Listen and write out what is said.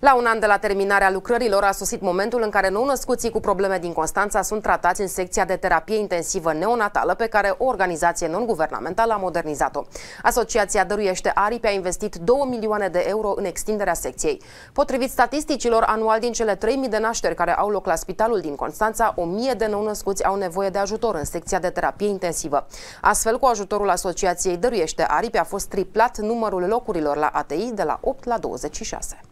La un an de la terminarea lucrărilor a sosit momentul în care nou-născuții cu probleme din Constanța sunt tratați în secția de terapie intensivă neonatală pe care o organizație non-guvernamentală a modernizat-o. Asociația Dăruiește Aripi a investit 2 milioane de euro în extinderea secției. Potrivit statisticilor, anual din cele 3.000 de nașteri care au loc la spitalul din Constanța, 1.000 de nou-născuți au nevoie de ajutor în secția de terapie intensivă. Astfel, cu ajutorul Asociației Dăruiește Aripi a fost triplat numărul locurilor la ATI de la 8 la 26.